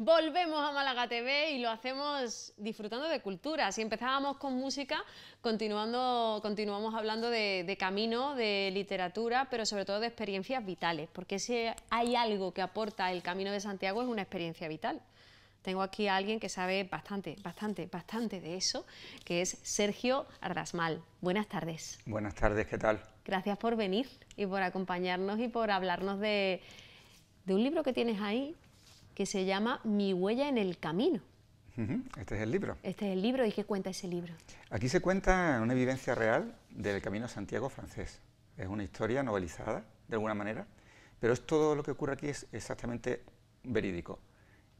Volvemos a Málaga TV y lo hacemos disfrutando de cultura. Si empezábamos con música, continuando, continuamos hablando de, camino, de literatura, pero sobre todo de experiencias vitales, porque si hay algo que aporta el Camino de Santiago es una experiencia vital. Tengo aquí a alguien que sabe bastante, bastante, bastante de eso, que es Sergio Arrasmal, Buenas tardes. Buenas tardes, ¿qué tal? Gracias por venir y por acompañarnos y por hablarnos de, de un libro que tienes ahí que se llama Mi huella en el camino. Este es el libro. Este es el libro. ¿Y qué cuenta ese libro? Aquí se cuenta una evidencia real del Camino Santiago francés. Es una historia novelizada, de alguna manera, pero es todo lo que ocurre aquí es exactamente verídico.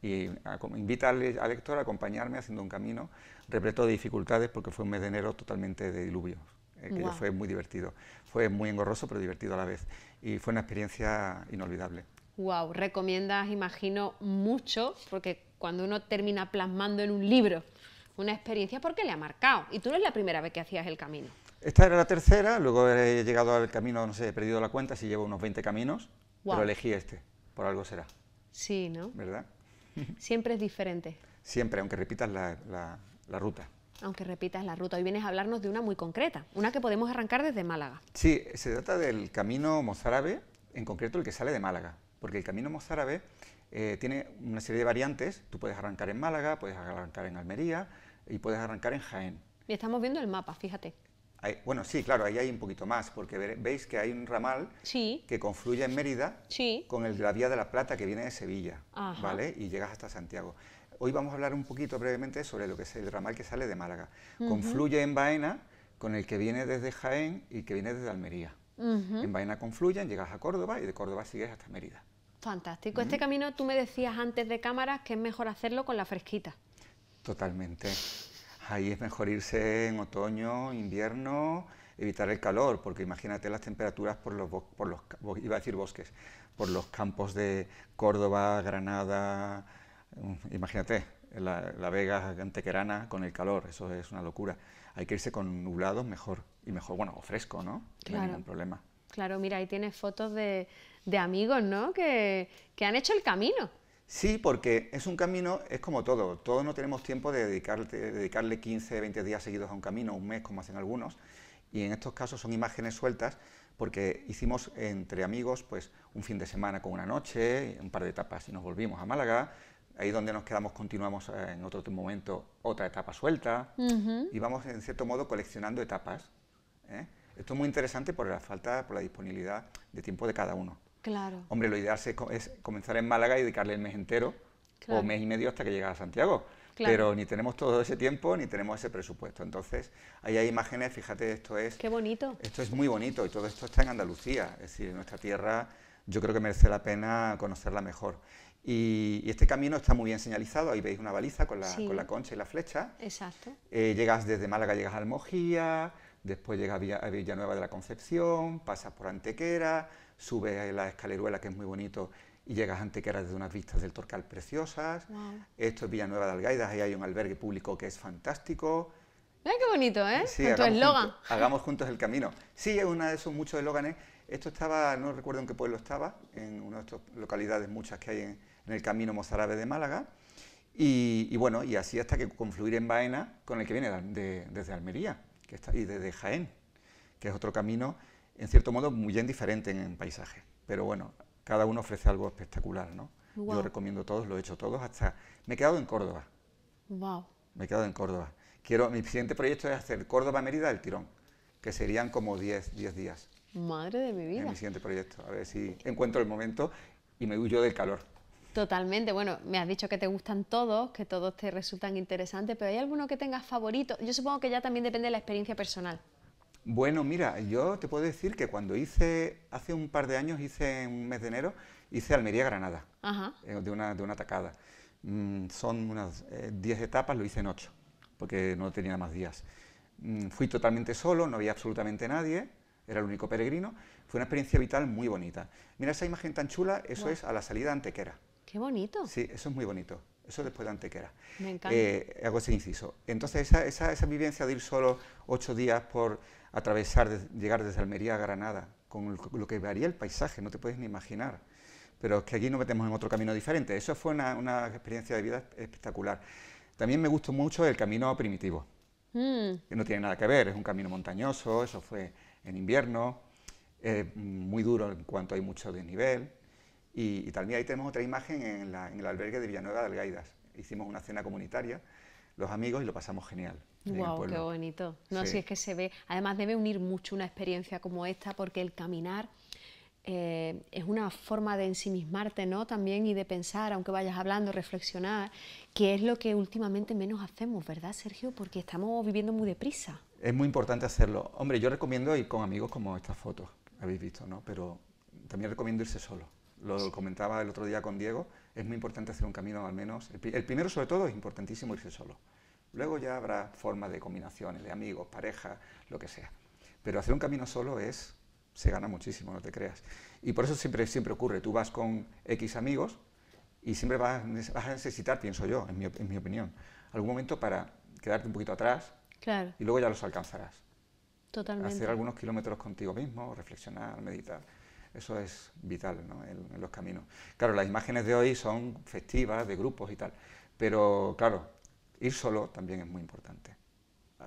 Y ah, invita al, lector a acompañarme haciendo un camino repleto de dificultades porque fue un mes de enero totalmente de diluvios. Eh, fue muy divertido. Fue muy engorroso, pero divertido a la vez. Y fue una experiencia inolvidable. Wow, recomiendas, imagino, mucho, porque cuando uno termina plasmando en un libro una experiencia, porque le ha marcado. Y tú no es la primera vez que hacías el camino. Esta era la tercera, luego he llegado al camino, no sé, he perdido la cuenta, si llevo unos 20 caminos, pero elegí este, por algo será. Sí, ¿no? ¿Verdad? Siempre es diferente. Siempre, aunque repitas la, la ruta. Aunque repitas la ruta, hoy vienes a hablarnos de una muy concreta, una que podemos arrancar desde Málaga. Sí, se trata del camino mozárabe, en concreto el que sale de Málaga porque el camino mozárabe eh, tiene una serie de variantes. Tú puedes arrancar en Málaga, puedes arrancar en Almería y puedes arrancar en Jaén. Y estamos viendo el mapa, fíjate. bueno, sí, claro, ahí hay un poquito más, porque veis que hay un ramal que confluye en Mérida con el de la Vía de la Plata que viene de Sevilla, ¿vale? Y llegas hasta Santiago. Hoy vamos a hablar un poquito brevemente sobre lo que es el ramal que sale de Málaga. Confluye en Baena con el que viene desde Jaén y que viene desde Almería en Baena confluyen, llegas a Córdoba y de Córdoba sigues hasta Mérida. Fantástico. Este camino tú me decías antes de cámaras que es mejor hacerlo con la fresquita. Totalmente. Ahí es mejor irse en otoño, invierno, evitar el calor, porque imagínate las temperaturas por los, por los iba a decir bosques, por los campos de Córdoba, Granada, mm, imagínate, la, Vega antequerana con el calor, eso es una locura. Hay que irse con nublado mejor, y mejor, bueno, o fresco, ¿no? No hay ningún problema. Claro, mira, ahí tienes fotos de, amigos, ¿no? Que, han hecho el camino. Sí, porque es un camino, es como todo, todos no tenemos tiempo de, dedicarte, dedicarle 15, 20 días seguidos a un camino, un mes como hacen algunos, y en estos casos son imágenes sueltas, porque hicimos entre amigos pues un fin de semana con una noche, un par de etapas y nos volvimos a Málaga, ahí donde nos quedamos continuamos eh, en otro momento otra etapa suelta y vamos en cierto modo coleccionando etapas. ¿eh? Esto es muy interesante por la falta, por la disponibilidad de tiempo de cada uno. Claro. Hombre, lo ideal es, comenzar en Málaga y dedicarle el mes entero o mes y medio hasta que llegas a Santiago. Pero ni tenemos todo ese tiempo ni tenemos ese presupuesto. Entonces, ahí hay imágenes, fíjate, esto es... Qué bonito. Esto es muy bonito y todo esto está en Andalucía, es decir, en nuestra tierra yo creo que merece la pena conocerla mejor. Y, este camino está muy bien señalizado, ahí veis una baliza con la, concha y la flecha. Exacto. Eh, llegas desde Málaga, llegas a Almojía, después llegas a, Villanueva de la Concepción, pasas por Antequera, subes la escaleruela que es muy bonito y llegas a Antequera desde unas vistas del Torcal preciosas. Esto es Villanueva de Algaidas, ahí hay un albergue público que es fantástico. Mira qué bonito, ¿eh? Con tu hagamos juntos el camino. Sí, es uno de esos muchos eslóganes esto estaba, no recuerdo en qué pueblo estaba, en una de estas localidades muchas que hay en, el camino mozárabe de Málaga, y, bueno, y así hasta que confluir en Baena con el que viene desde Almería que está, y desde Jaén, que es otro camino, en cierto modo, muy bien diferente en, paisaje. Pero bueno, cada uno ofrece algo espectacular, ¿no? Lo Yo recomiendo todos, lo he hecho todos, hasta... Me he quedado en Córdoba. Wow. Me he quedado en Córdoba. Quiero, mi siguiente proyecto es hacer Córdoba-Mérida del tirón, que serían como 10 días. Madre de mi vida. En mi siguiente proyecto, a ver si encuentro el momento y me huyo del calor. Totalmente, bueno, me has dicho que te gustan todos, que todos te resultan interesantes, pero ¿hay alguno que tengas favorito? Yo supongo que ya también depende de la experiencia personal. Bueno, mira, yo te puedo decir que cuando hice, hace un par de años, hice un mes de enero, hice Almería-Granada, eh, de una, de una tacada. Mm, son unas 10 eh, etapas, lo hice en 8, porque no tenía más días. Mm, fui totalmente solo, no había absolutamente nadie, era el único peregrino, fue una experiencia vital muy bonita. Mira esa imagen tan chula, eso es a la salida de Antequera. ¡Qué bonito! Sí, eso es muy bonito. Eso después de Antequera. Me encanta. Eh, hago ese inciso. Entonces, esa, esa, vivencia de ir solo ocho días por atravesar, llegar desde Almería a Granada, con lo que varía el paisaje, no te puedes ni imaginar. Pero es que aquí nos metemos en otro camino diferente. Eso fue una, experiencia de vida espectacular. También me gustó mucho el camino primitivo, mm. que no tiene nada que ver, es un camino montañoso, eso fue en invierno, muy duro en cuanto hay mucho desnivel. Y, y también ahí tenemos otra imagen en, el albergue de Villanueva de Algaidas. Hicimos una cena comunitaria, los amigos, y lo pasamos genial. ¡Guau, qué bonito! No, sí. es que se ve. Además, debe unir mucho una experiencia como esta, porque el caminar. Eh, es una forma de ensimismarte ¿no? también y de pensar, aunque vayas hablando, reflexionar, que es lo que últimamente menos hacemos, ¿verdad, Sergio? Porque estamos viviendo muy deprisa es muy importante hacerlo. Hombre, yo recomiendo ir con amigos como estas fotos, habéis visto, ¿no? Pero también recomiendo irse solo. Lo comentaba el otro día con Diego, es muy importante hacer un camino al menos. El, primero sobre todo es importantísimo irse solo. Luego ya habrá formas de combinaciones, de amigos, pareja, lo que sea. Pero hacer un camino solo es, se gana muchísimo, no te creas. Y por eso siempre, siempre ocurre, tú vas con X amigos y siempre vas, a necesitar, pienso yo, en mi opinión, algún momento para quedarte un poquito atrás, y luego ya los alcanzarás. Hacer algunos kilómetros contigo mismo, reflexionar, meditar. Eso es vital en, los caminos. Claro, las imágenes de hoy son festivas, de grupos y tal. Pero claro, ir solo también es muy importante.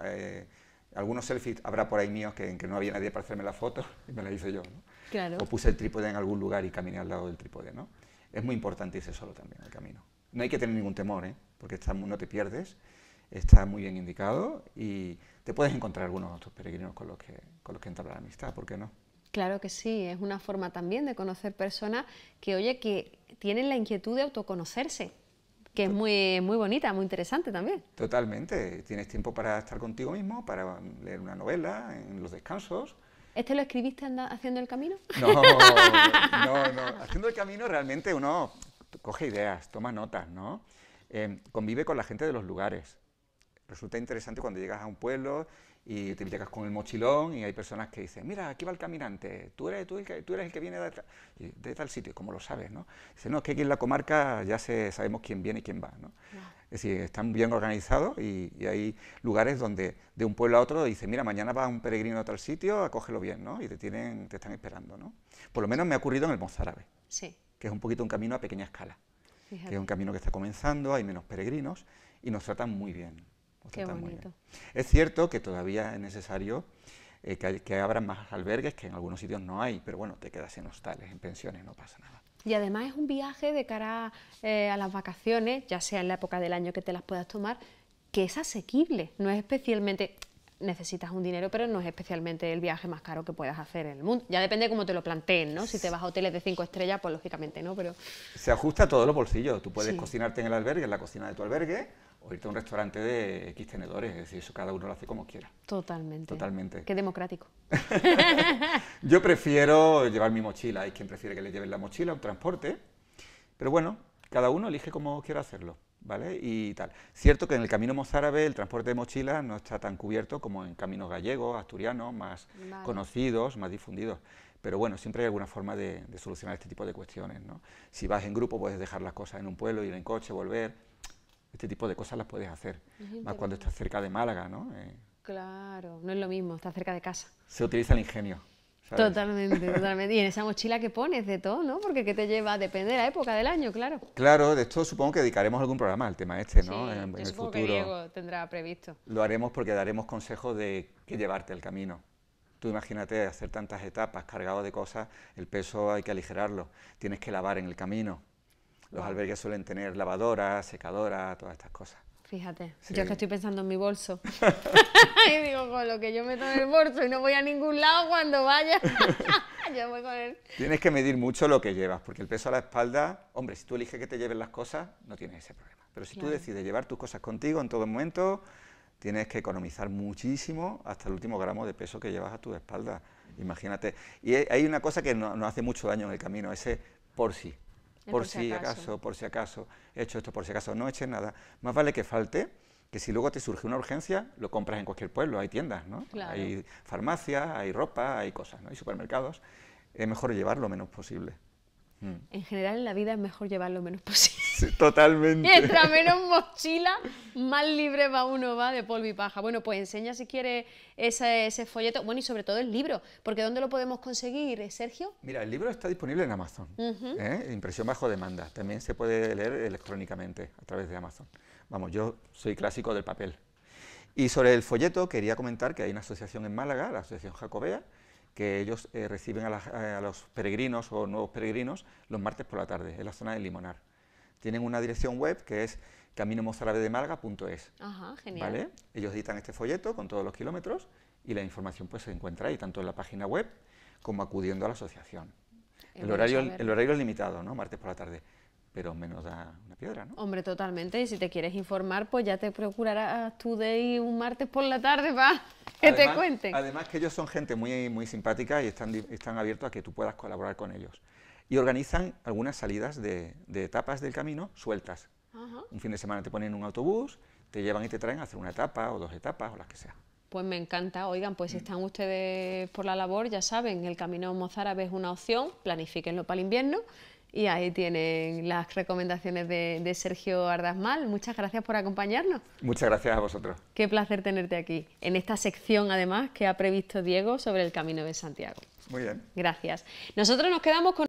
Eh, algunos selfies habrá por ahí míos que, en que no había nadie para hacerme la foto y me la hice yo. Claro. O puse el trípode en algún lugar y caminé al lado del trípode. ¿no? Es muy importante irse solo también el camino. No hay que tener ningún temor, ¿eh? porque no te pierdes está muy bien indicado y te puedes encontrar algunos otros peregrinos con los que, con los que entablar amistad, ¿por qué no? Claro que sí, es una forma también de conocer personas que, oye, que tienen la inquietud de autoconocerse, que es muy, muy bonita, muy interesante también. Totalmente, tienes tiempo para estar contigo mismo, para leer una novela, en los descansos. ¿Este lo escribiste haciendo el camino? No, no, no, haciendo el camino realmente uno coge ideas, toma notas, ¿no? Eh, convive con la gente de los lugares resulta interesante cuando llegas a un pueblo y te llegas con el mochilón y hay personas que dicen, mira, aquí va el caminante, tú eres, tú el, que, tú eres el que viene de, tal, sitio, como lo sabes, ¿no? Dice, no, es que aquí en la comarca ya se, sabemos quién viene y quién va, ¿no? Es decir, están bien organizados y, hay lugares donde de un pueblo a otro dice, mira, mañana va un peregrino a tal sitio, acógelo bien, ¿no? Y te, tienen, te están esperando, ¿no? Por lo menos me ha ocurrido en el Mozárabe, sí. que es un poquito un camino a pequeña escala, que es un camino que está comenzando, hay menos peregrinos y nos tratan muy bien. Qué bonito. Es cierto que todavía es necesario eh, que, abran más albergues, que en algunos sitios no hay, pero bueno, te quedas en hostales, en pensiones, no pasa nada. Y además es un viaje de cara eh, a las vacaciones, ya sea en la época del año que te las puedas tomar, que es asequible, no es especialmente necesitas un dinero, pero no es especialmente el viaje más caro que puedas hacer en el mundo. Ya depende cómo te lo planteen, ¿no? Si te vas a hoteles de cinco estrellas, pues lógicamente no, pero... Se ajusta a todos los bolsillos. Tú puedes cocinarte en el albergue, en la cocina de tu albergue, o irte a un restaurante de X tenedores, es decir, eso cada uno lo hace como quiera. Totalmente. Totalmente. Qué democrático. Yo prefiero llevar mi mochila, hay quien prefiere que le lleven la mochila, un transporte, pero bueno, cada uno elige como quiera hacerlo, ¿vale? Y tal. Cierto que en el camino mozárabe el transporte de mochila no está tan cubierto como en caminos gallegos, asturianos, más conocidos, más difundidos. Pero bueno, siempre hay alguna forma de, de solucionar este tipo de cuestiones, ¿no? Si vas en grupo puedes dejar las cosas en un pueblo, ir en coche, volver este tipo de cosas las puedes hacer, más cuando estás cerca de Málaga, ¿no? Eh, claro, no es lo mismo, estás cerca de casa. Se utiliza el ingenio. Totalmente, totalmente. Y en esa mochila que pones de todo, ¿no? Porque que te lleva, depende de la época del año, claro. Claro, de esto supongo que dedicaremos algún programa al tema este, ¿no? Sí, en, el supongo que Diego tendrá previsto. Lo haremos porque daremos consejos de qué llevarte al camino. Tú imagínate hacer tantas etapas cargado de cosas, el peso hay que aligerarlo, tienes que lavar en el camino, los albergues suelen tener lavadora, secadora, todas estas cosas. Fíjate, yo que estoy pensando en mi bolso. y digo, con lo que yo meto en el bolso y no voy a ningún lado cuando vaya, yo voy con él. Tienes que medir mucho lo que llevas, porque el peso a la espalda, hombre, si tú eliges que te lleven las cosas, no tienes ese problema. Pero si tú decides llevar tus cosas contigo en todo momento, tienes que economizar muchísimo hasta el último gramo de peso que llevas a tu espalda. Imagínate. Y hay una cosa que nos no hace mucho daño en el camino, ese por sí por, si acaso. por si acaso, he hecho esto por si acaso, no eche nada. Más vale que falte que si luego te surge una urgencia, lo compras en cualquier pueblo, hay tiendas, ¿no? Hay farmacias, hay ropa, hay cosas, ¿no? Hay supermercados. Es mejor llevar lo menos posible. Mm. En general en la vida es mejor llevar lo menos posible. totalmente. Mientras menos mochila, más libre va uno va de polvo y paja. Bueno, pues enseña si quiere ese, folleto. Bueno, y sobre todo el libro, porque ¿dónde lo podemos conseguir, Sergio? Mira, el libro está disponible en Amazon, impresión ¿eh? bajo demanda. También se puede leer electrónicamente a través de Amazon. Vamos, yo soy clásico del papel. Y sobre el folleto quería comentar que hay una asociación en Málaga, la Asociación Jacobea, que ellos eh, reciben eh, a, los peregrinos o nuevos peregrinos los martes por la tarde, en la zona de Limonar. Tienen una dirección web que es caminomozarabedemalga.es. Ajá, genial. ¿vale? Ellos editan este folleto con todos los kilómetros y la información pues se encuentra ahí, tanto en la página web como acudiendo a la asociación. El horario, el horario, es limitado, ¿no? Martes por la tarde pero menos da una piedra, ¿no? Hombre, totalmente. Y si te quieres informar, pues ya te procurarás ah, tú de ir un martes por la tarde para que te cuente. Además que ellos son gente muy, muy simpática y están, están abiertos a que tú puedas colaborar con ellos. Y organizan algunas salidas de, etapas del camino sueltas. Un fin de semana te ponen un autobús, te llevan y te traen a hacer una etapa o dos etapas o las que sea. Pues me encanta. Oigan, pues si mm. están ustedes por la labor, ya saben, el camino mozárabe es una opción, planifíquenlo para el invierno. Y ahí tienen las recomendaciones de, de, Sergio Ardasmal. Muchas gracias por acompañarnos. Muchas gracias a vosotros. Qué placer tenerte aquí, en esta sección además que ha previsto Diego sobre el Camino de Santiago. Muy bien. Gracias. Nosotros nos quedamos con...